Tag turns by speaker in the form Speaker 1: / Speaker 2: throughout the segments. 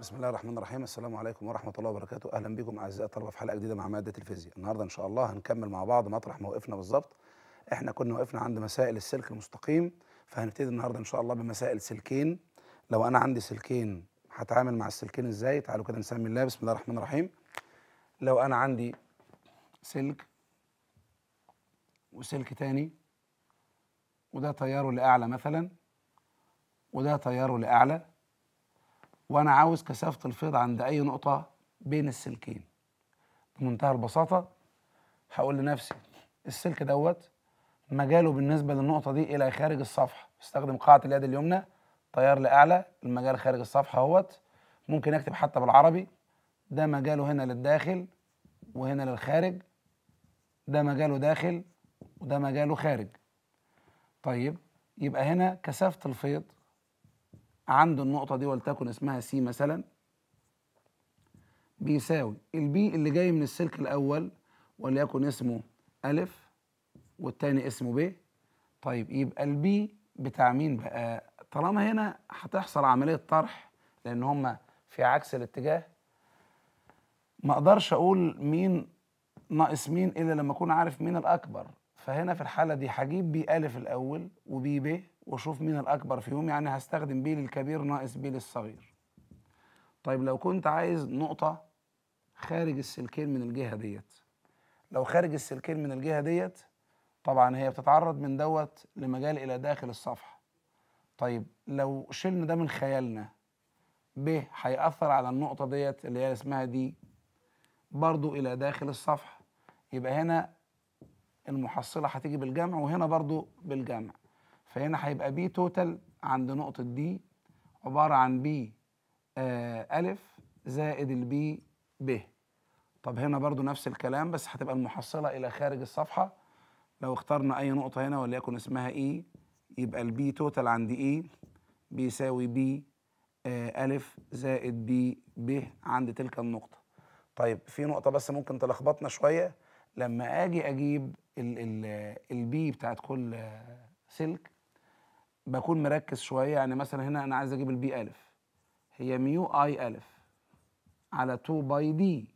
Speaker 1: بسم الله الرحمن الرحيم السلام عليكم ورحمة الله وبركاته أهلا بكم أعزائي الطلبة في حلقة جديدة مع مادة الفيزياء النهاردة إن شاء الله هنكمل مع بعض مطرح ما وقفنا بالظبط إحنا كنا وقفنا عند مسائل السلك المستقيم فهنبتدي النهاردة إن شاء الله بمسائل سلكين لو أنا عندي سلكين هتعامل مع السلكين إزاي تعالوا كده نسمي الله بسم الله الرحمن الرحيم لو أنا عندي سلك وسلك تاني وده تياره لأعلى مثلا وده تياره لأعلى وانا عاوز كثافه الفيض عند اي نقطه بين السلكين بمنتهى البساطه هقول لنفسي السلك دوت مجاله بالنسبه للنقطه دي الى خارج الصفحه استخدم قاعه اليد اليمنى طيار لاعلى المجال خارج الصفحه اهوت ممكن اكتب حتى بالعربي ده مجاله هنا للداخل وهنا للخارج ده مجاله داخل وده مجاله خارج طيب يبقى هنا كثافه الفيض عنده النقطه دي ولتكن اسمها سي مثلا بيساوي البي اللي جاي من السلك الاول وليكن اسمه الف والتاني اسمه ب طيب يبقى البي بتاع مين بقى طالما هنا هتحصل عمليه طرح لان هما في عكس الاتجاه ما اقدرش اقول مين ناقص مين الا لما اكون عارف مين الاكبر فهنا في الحالة دي هجيب بي ألف الأول وبي ب وأشوف مين الأكبر فيهم يعني هستخدم بي للكبير ناقص بي للصغير طيب لو كنت عايز نقطة خارج السلكين من الجهة ديت لو خارج السلكين من الجهة ديت طبعا هي بتتعرض من دوت لمجال إلى داخل الصفحة طيب لو شلنا ده من خيالنا ب هيأثر على النقطة ديت اللي هي اسمها دي برضو إلى داخل الصفحة يبقى هنا المحصلة هتيجي بالجمع وهنا برضو بالجمع فهنا هيبقى بي توتال عند نقطة دي عبارة عن بي آه ألف زائد البي ب طب هنا برضو نفس الكلام بس هتبقى المحصلة إلى خارج الصفحة لو اخترنا أي نقطة هنا وليكن اسمها إي e، يبقى البي توتال عند إي e بيساوي بي آه ألف زائد بي ب عند تلك النقطة طيب في نقطة بس ممكن تلخبطنا شوية لما أجي أجيب البي بتاعت كل سلك بكون مركز شويه يعني مثلا هنا انا عايز اجيب البي الف هي ميو اي الف على 2 باي دي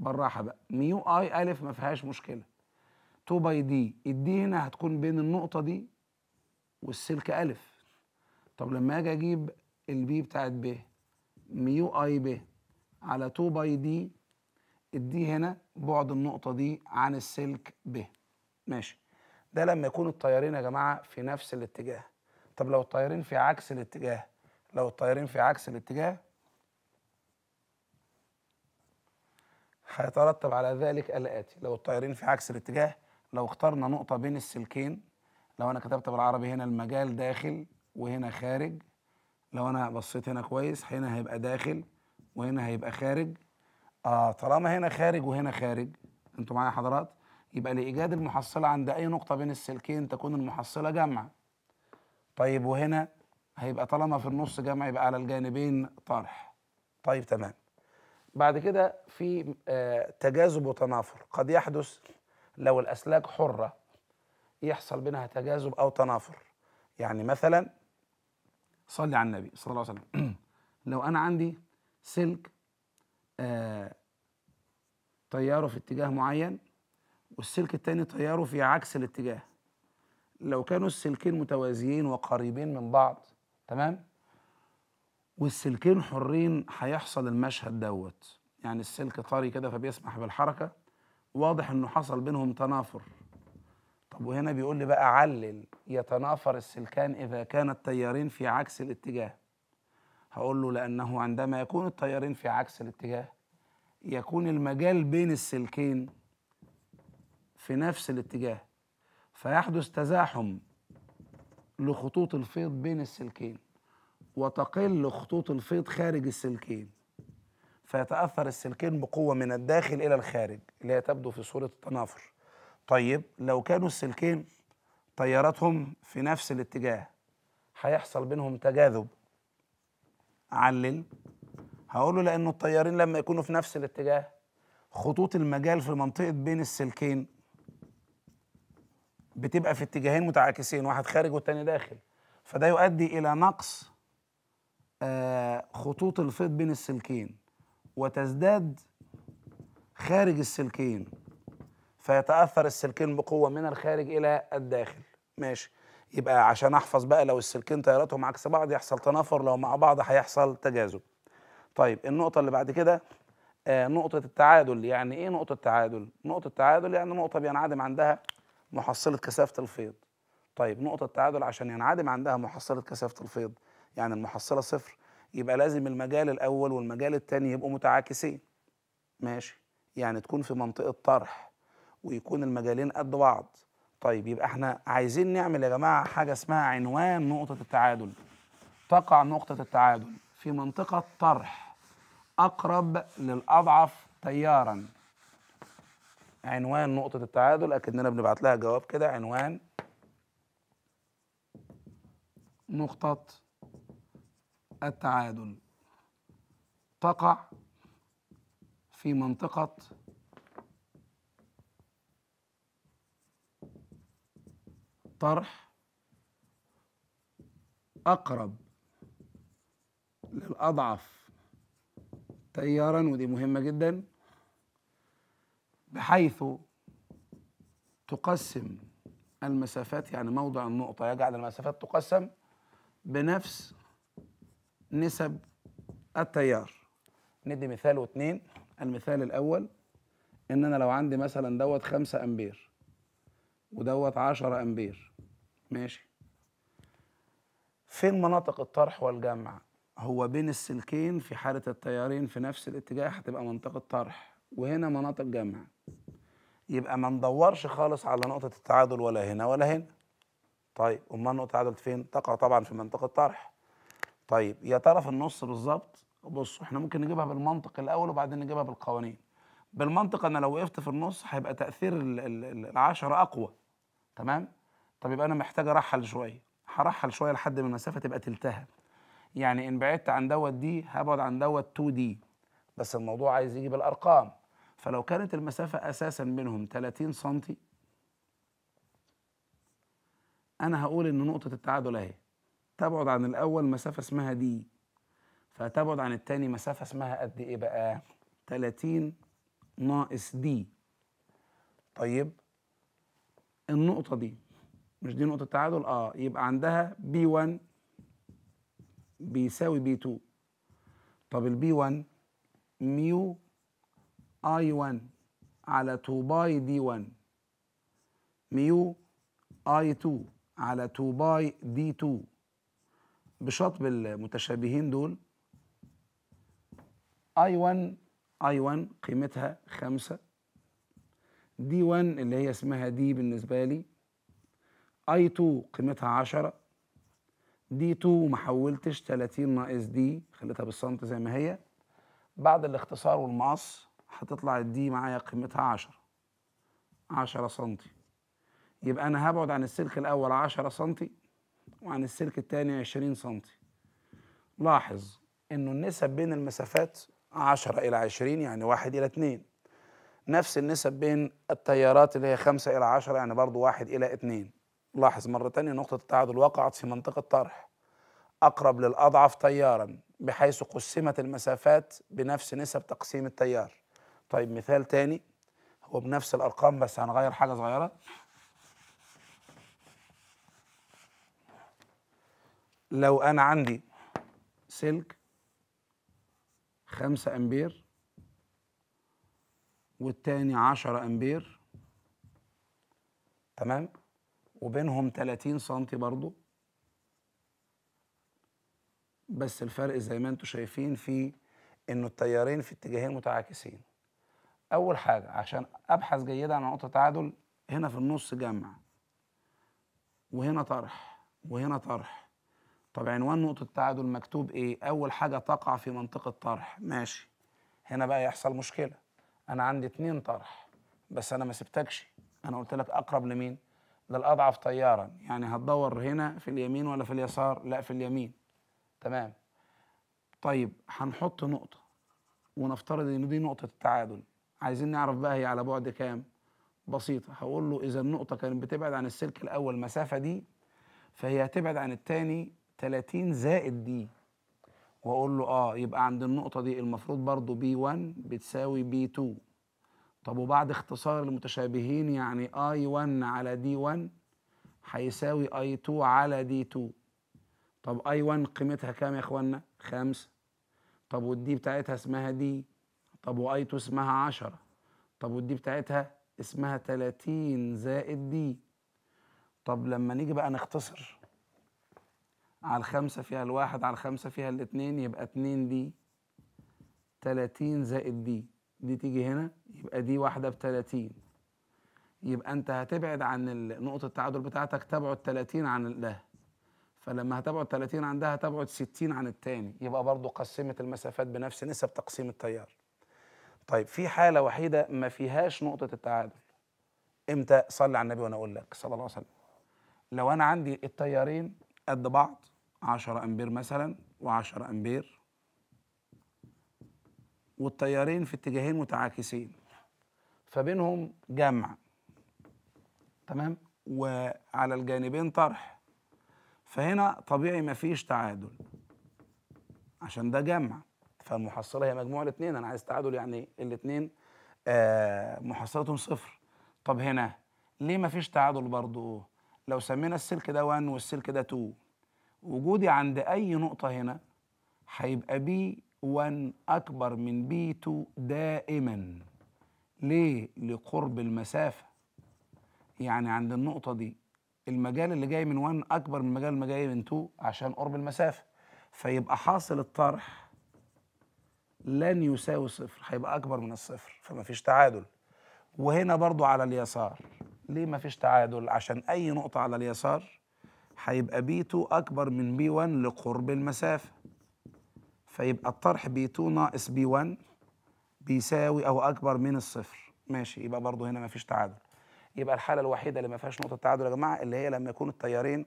Speaker 1: بالراحه بقى ميو اي الف ما فيهاش مشكله 2 باي دي الدي هنا هتكون بين النقطه دي والسلك الف طب لما اجي اجيب البي بتاعت ب ميو اي ب على 2 باي دي الدي هنا بعد النقطه دي عن السلك ب ماشي ده لما يكون الطيارين يا جماعه في نفس الاتجاه طب لو الطيارين في عكس الاتجاه لو الطيارين في عكس الاتجاه هيترتب على ذلك الاتي لو الطيارين في عكس الاتجاه لو اخترنا نقطه بين السلكين لو انا كتبت بالعربي هنا المجال داخل وهنا خارج لو انا بصيت هنا كويس هنا هيبقى داخل وهنا هيبقى خارج اه طالما هنا خارج وهنا خارج انتوا معايا حضرات يبقى لإيجاد المحصلة عند أي نقطة بين السلكين تكون المحصلة جمع طيب وهنا هيبقى طالما في النص جمع يبقى على الجانبين طرح طيب تمام بعد كده في آه، تجاذب وتنافر قد يحدث لو الأسلاك حرة يحصل بينها تجاذب أو تنافر يعني مثلا صلي على النبي صلى الله عليه وسلم لو أنا عندي سلك آه تياره في اتجاه معين والسلك الثاني تياره في عكس الاتجاه لو كانوا السلكين متوازيين وقريبين من بعض تمام والسلكين حرين هيحصل المشهد دوت يعني السلك طري كده فبيسمح بالحركه واضح انه حصل بينهم تنافر طب وهنا بيقول لي بقى علل يتنافر السلكان اذا كان التيارين في عكس الاتجاه هقول له لانه عندما يكون التيارين في عكس الاتجاه يكون المجال بين السلكين في نفس الاتجاه فيحدث تزاحم لخطوط الفيض بين السلكين وتقل خطوط الفيض خارج السلكين فيتأثر السلكين بقوة من الداخل إلى الخارج اللي هي تبدو في صورة التنافر طيب لو كانوا السلكين تياراتهم في نفس الاتجاه هيحصل بينهم تجاذب علل هقوله لأنه الطيارين لما يكونوا في نفس الاتجاه خطوط المجال في منطقة بين السلكين بتبقى في اتجاهين متعاكسين واحد خارج والتاني داخل فده يؤدي الى نقص آه، خطوط الفيض بين السلكين وتزداد خارج السلكين فيتاثر السلكين بقوه من الخارج الى الداخل ماشي يبقى عشان احفظ بقى لو السلكين تياراتهم عكس بعض يحصل تنافر لو مع بعض هيحصل تجاذب طيب النقطه اللي بعد كده آه نقطه التعادل يعني ايه نقطه التعادل نقطه التعادل يعني نقطه بينعدم عندها محصلة كثافة الفيض طيب نقطة تعادل عشان ينعدم عندها محصلة كثافة الفيض يعني المحصلة صفر يبقى لازم المجال الأول والمجال الثاني يبقوا متعاكسين ماشي يعني تكون في منطقة طرح ويكون المجالين قد بعض طيب يبقى احنا عايزين نعمل يا جماعة حاجة اسمها عنوان نقطة التعادل تقع نقطة التعادل في منطقة طرح أقرب للأضعف تياراً عنوان نقطة التعادل أكننا بنبعت لها جواب كده عنوان نقطة التعادل تقع في منطقة طرح أقرب للأضعف تيارا ودي مهمة جداً بحيث تقسم المسافات يعني موضع النقطة يجعل المسافات تقسم بنفس نسب التيار ندي مثال واثنين المثال الأول إن أنا لو عندي مثلا دوت خمسة أمبير ودوت عشرة أمبير ماشي فين مناطق الطرح والجمع هو بين السلكين في حالة التيارين في نفس الاتجاه هتبقى منطقة طرح وهنا مناطق جمع يبقى ما ندورش خالص على نقطة التعادل ولا هنا ولا هنا طيب أمال نقطة التعادل فين؟ تقع طبعا في منطقة طرح طيب يا ترى في النص بالظبط بصوا احنا ممكن نجيبها بالمنطق الأول وبعدين نجيبها بالقوانين بالمنطق أنا لو وقفت في النص هيبقى تأثير العشرة أقوى تمام؟ طب يبقى أنا محتاج أرحل شوية هرحل شوية لحد ما المسافة تبقى تلتها يعني إن بعدت عن دوت دي هبعد عن دوت 2 دي بس الموضوع عايز يجي بالأرقام فلو كانت المسافة أساسا بينهم 30 سنتي أنا هقول إن نقطة التعادل أهي تبعد عن الأول مسافة اسمها دي فتبعد عن التاني مسافة اسمها قد إيه بقى؟ 30 ناقص دي طيب النقطة دي مش دي نقطة التعادل أه يبقى عندها بي 1 بيساوي بي 2 طب البي 1 ميو اي 1 على 2 باي دي 1 ميو اي 2 على 2 باي دي 2 بشطب المتشابهين دول اي 1 اي 1 قيمتها 5 دي 1 اللي هي اسمها دي بالنسبه لي اي 2 قيمتها 10 دي 2 ما حولتش 30 ناقص دي خليتها بالسنت زي ما هي بعد الاختصار والمقص هتطلع الدي معايا قيمتها 10 10 سم يبقى انا هبعد عن السلك الاول 10 سم وعن السلك الثاني 20 سم لاحظ انه النسب بين المسافات 10 الى 20 يعني 1 الى 2 نفس النسب بين التيارات اللي هي 5 الى 10 يعني برضو 1 الى 2 لاحظ مرة تانية نقطة التعادل وقعت في منطقة طرح أقرب للأضعف تيارا بحيث قسمت المسافات بنفس نسب تقسيم التيار طيب مثال تاني هو بنفس الارقام بس هنغير حاجه صغيره لو انا عندي سلك 5 امبير والتاني 10 امبير تمام وبينهم 30 سنتي برضو بس الفرق زي ما انتم شايفين في انه التيارين في اتجاهين متعاكسين اول حاجه عشان ابحث جيدا عن نقطه تعادل هنا في النص جمع وهنا طرح وهنا طرح طب عنوان نقطه التعادل مكتوب ايه اول حاجه تقع في منطقه طرح ماشي هنا بقى يحصل مشكله انا عندي اتنين طرح بس انا ما سبتكش انا قلت لك اقرب لمين للاضعف طيارا يعني هتدور هنا في اليمين ولا في اليسار لا في اليمين تمام طيب هنحط نقطه ونفترض ان دي نقطه التعادل عايزين نعرف بقى هي على بعد كام بسيطة هقول له إذا النقطة كانت بتبعد عن السلك الأول المسافة دي فهي هتبعد عن التاني 30 زائد دي وأقول له آه يبقى عند النقطة دي المفروض برضو بي 1 بتساوي بي 2 طب وبعد اختصار المتشابهين يعني اي 1 على دي 1 هيساوي اي 2 على دي 2 طب اي 1 قيمتها كام يا اخوانا؟ 5 طب والدي بتاعتها اسمها دي طب وايتو اسمها عشرة طب والدي بتاعتها اسمها تلاتين زائد دي طب لما نيجي بقى نختصر على الخمسة فيها الواحد على الخمسة فيها الاتنين يبقى اتنين دي تلاتين زائد دي دي تيجي هنا يبقى دي واحدة بتلاتين يبقى انت هتبعد عن نقطة التعادل بتاعتك تبعد تلاتين عن ده فلما هتبعد 30 عن ده هتبعد 60 عن التاني يبقى برضه قسمت المسافات بنفس نسب تقسيم التيار طيب في حالة وحيدة ما فيهاش نقطة التعادل امتى صلي على النبي وانا اقول لك صلى الله عليه وسلم لو انا عندي التيارين قد بعض 10 امبير مثلا و10 امبير والتيارين في اتجاهين متعاكسين فبينهم جمع تمام وعلى الجانبين طرح فهنا طبيعي ما فيش تعادل عشان ده جمع فالمحصله هي مجموع الاثنين انا عايز تعادل يعني الاثنين آه محصلتهم صفر طب هنا ليه ما فيش تعادل برضه لو سمينا السلك ده 1 والسلك ده 2 وجودي عند اي نقطه هنا هيبقى بي 1 اكبر من بي 2 دائما ليه لقرب المسافه يعني عند النقطه دي المجال اللي جاي من 1 اكبر من المجال اللي جاي من 2 عشان قرب المسافه فيبقى حاصل الطرح لن يساوي صفر هيبقى اكبر من الصفر فما فيش تعادل وهنا برضو على اليسار ليه ما فيش تعادل عشان اي نقطه على اليسار هيبقى بي 2 اكبر من بي 1 لقرب المسافه فيبقى الطرح بي 2 ناقص بي 1 بيساوي او اكبر من الصفر ماشي يبقى برضو هنا ما فيش تعادل يبقى الحاله الوحيده اللي ما فيهاش نقطه تعادل يا جماعه اللي هي لما يكون التيارين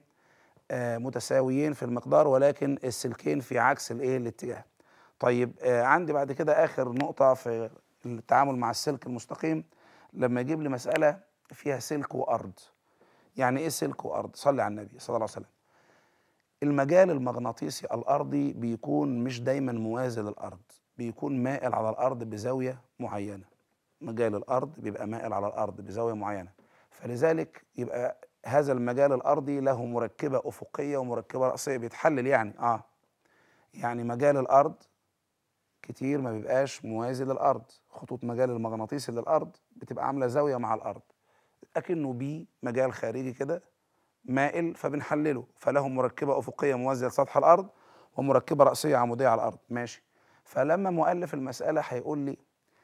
Speaker 1: آه، متساويين في المقدار ولكن السلكين في عكس الايه الاتجاه طيب آه، عندي بعد كده اخر نقطه في التعامل مع السلك المستقيم لما يجيب لي مساله فيها سلك وارض يعني ايه سلك وارض صلي على النبي صلى الله عليه وسلم المجال المغناطيسي الارضي بيكون مش دايما موازي للارض بيكون مائل على الارض بزاويه معينه مجال الارض بيبقى مائل على الارض بزاويه معينه فلذلك يبقى هذا المجال الارضي له مركبه افقيه ومركبه راسيه بيتحلل يعني اه يعني مجال الارض كتير ما بيبقاش موازي للارض خطوط مجال المغناطيسي للارض بتبقى عامله زاويه مع الارض اكنه بي مجال خارجي كده مائل فبنحلله فله مركبه افقيه موازيه لسطح الارض ومركبه راسيه عموديه على الارض ماشي فلما مؤلف المساله هيقول لي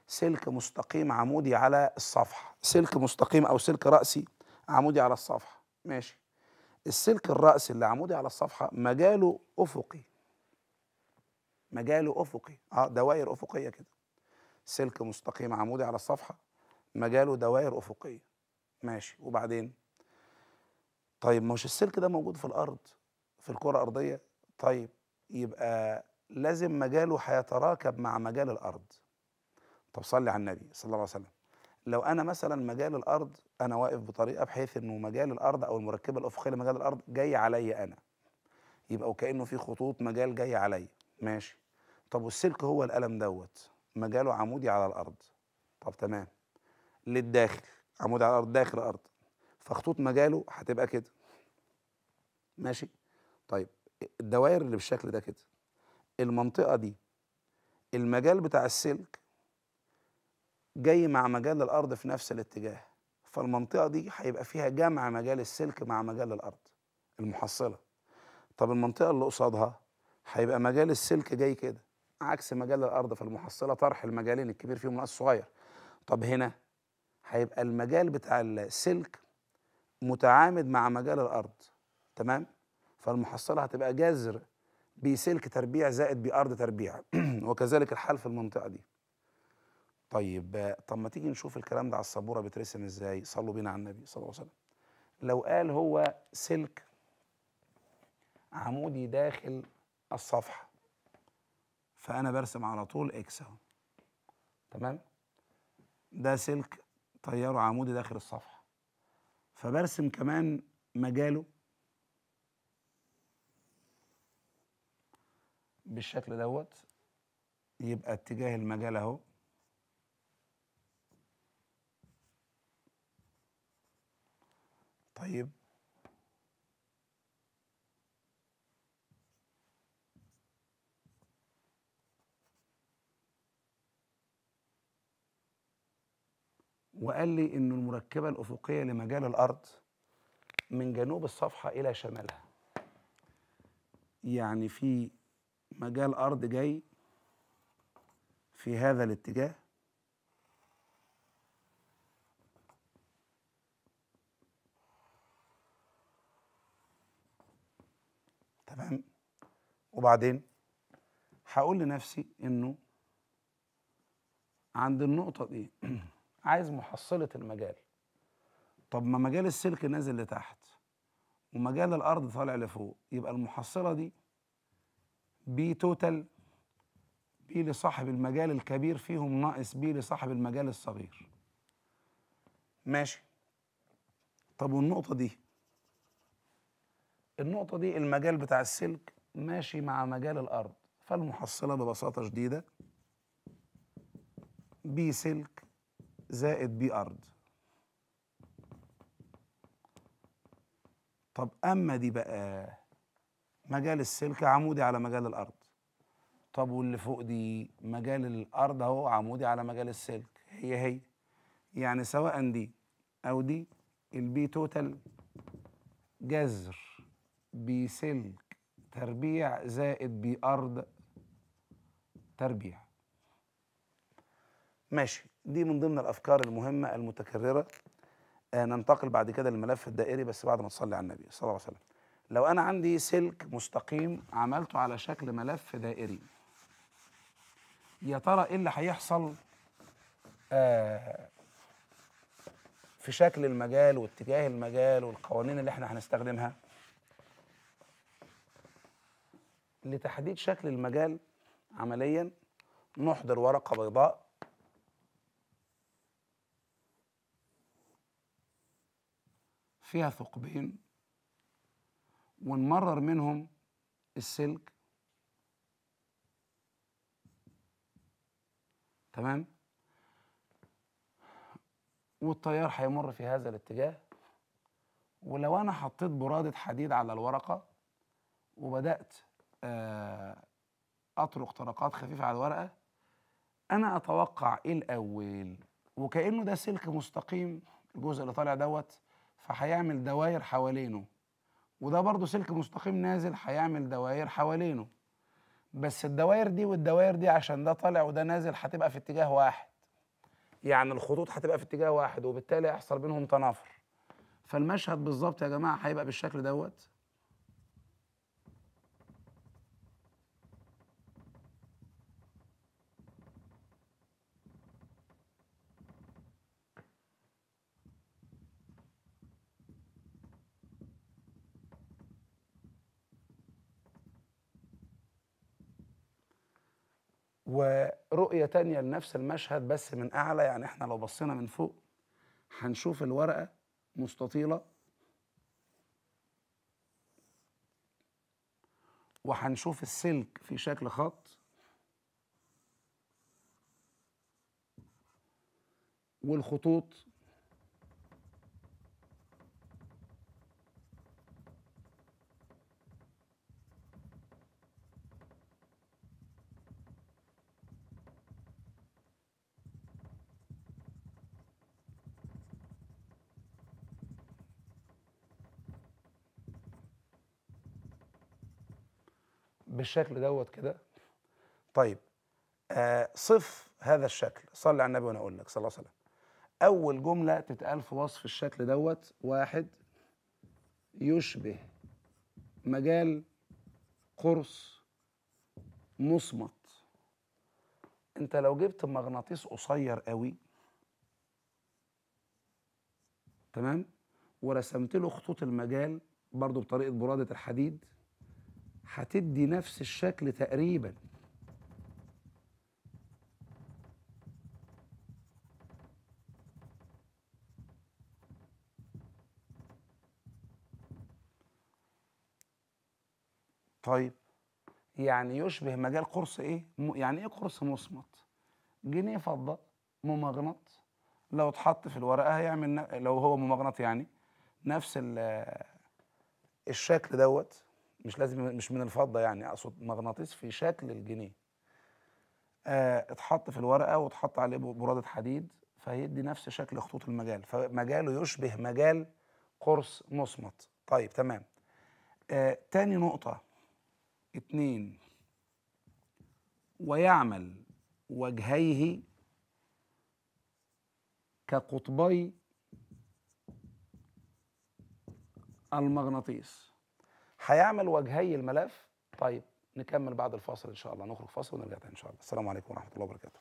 Speaker 1: سلك مستقيم عمودي على الصفحه سلك مستقيم او سلك راسي عمودي على الصفحه ماشي السلك الراسي اللي عمودي على الصفحه مجاله افقي مجاله افقي اه دوائر افقيه كده سلك مستقيم عمودي على الصفحه مجاله دوائر افقيه ماشي وبعدين طيب مش السلك ده موجود في الارض في الكره الارضيه طيب يبقى لازم مجاله هيتراكب مع مجال الارض طب صلي على النبي صلى الله عليه وسلم لو انا مثلا مجال الارض انا واقف بطريقه بحيث انه مجال الارض او المركبه الافقيه لمجال الارض جاي عليا انا يبقى وكانه في خطوط مجال جاي عليا ماشي طب والسلك هو القلم دوت مجاله عمودي على الارض طب تمام للداخل عمودي على الارض داخل الارض فخطوط مجاله هتبقى كده ماشي طيب الدوائر اللي بالشكل ده كده المنطقه دي المجال بتاع السلك جاي مع مجال الارض في نفس الاتجاه فالمنطقه دي هيبقى فيها جمع مجال السلك مع مجال الارض المحصله طب المنطقه اللي قصادها هيبقى مجال السلك جاي كده عكس مجال الارض فالمحصله طرح المجالين الكبير فيهم والصغير صغير طب هنا هيبقى المجال بتاع السلك متعامد مع مجال الارض تمام فالمحصله هتبقى جذر بسلك تربيع زائد بارض تربيع وكذلك الحال في المنطقه دي طيب طب ما تيجي نشوف الكلام ده على السبوره بترسم ازاي صلوا بينا على النبي صلى الله عليه وسلم لو قال هو سلك عمودي داخل الصفحه فانا برسم على طول اكس اهو تمام ده سلك طياره عمودي داخل الصفحه فبرسم كمان مجاله بالشكل دوت يبقى اتجاه المجال اهو طيب وقال لي إن المركبة الأفقية لمجال الأرض من جنوب الصفحة إلى شمالها يعني في مجال أرض جاي في هذا الاتجاه تمام وبعدين هقول لنفسي انه عند النقطة دي عايز محصله المجال طب ما مجال السلك نازل لتحت ومجال الارض طالع لفوق يبقى المحصله دي بي توتال بي لصاحب المجال الكبير فيهم ناقص بي لصاحب المجال الصغير ماشي طب والنقطه دي النقطه دي المجال بتاع السلك ماشي مع مجال الارض فالمحصله ببساطه شديده بي سلك زائد بي أرض طب أما دي بقى مجال السلك عمودي على مجال الأرض طب واللي فوق دي مجال الأرض أهو عمودي على مجال السلك هي هي يعني سواء دي أو دي البي توتال جذر بي سلك تربيع زائد بي أرض تربيع ماشي دي من ضمن الافكار المهمه المتكرره آه ننتقل بعد كده للملف الدائري بس بعد ما تصلي على النبي صلى الله عليه وسلم لو انا عندي سلك مستقيم عملته على شكل ملف دائري يا ترى ايه اللي هيحصل آه في شكل المجال واتجاه المجال والقوانين اللي احنا هنستخدمها لتحديد شكل المجال عمليا نحضر ورقه بيضاء فيها ثقبين ونمرر منهم السلك تمام والتيار هيمر في هذا الاتجاه ولو انا حطيت برادة حديد على الورقة وبدأت آه، اطرق طرقات خفيفة على الورقة انا اتوقع ايه الاول وكأنه ده سلك مستقيم الجزء اللي طالع دوت فهيعمل دوائر حوالينه وده برضه سلك مستقيم نازل هيعمل دوائر حوالينه بس الدوائر دي والدوائر دي عشان ده طالع وده نازل هتبقى في اتجاه واحد يعني الخطوط هتبقى في اتجاه واحد وبالتالي هيحصل بينهم تنافر فالمشهد بالظبط يا جماعه هيبقى بالشكل دوت ورؤية تانية لنفس المشهد بس من أعلى يعني إحنا لو بصينا من فوق هنشوف الورقة مستطيلة وهنشوف السلك في شكل خط والخطوط بالشكل دوت كده طيب آه صف هذا الشكل صلي على النبي وانا اقول لك صلى الله عليه وسلم اول جمله تتقال في وصف الشكل دوت واحد يشبه مجال قرص مصمت انت لو جبت مغناطيس قصير قوي تمام ورسمت له خطوط المجال برضو بطريقه براده الحديد هتدي نفس الشكل تقريبا طيب يعني يشبه مجال قرص ايه يعني ايه قرص مصمت جنيه فضه ممغنط لو اتحط في الورقه هيعمل لو هو ممغنط يعني نفس الشكل دوت مش لازم مش من الفضه يعني اقصد مغناطيس في شكل الجنيه آه اتحط في الورقه واتحط عليه براده حديد فهيدي نفس شكل خطوط المجال فمجاله يشبه مجال قرص مصمت طيب تمام آه تاني نقطه اتنين ويعمل وجهيه كقطبي المغناطيس هيعمل وجهي الملف طيب نكمل بعد الفاصل ان شاء الله نخرج فاصل ونرجع تاني ان شاء الله السلام عليكم ورحمه الله وبركاته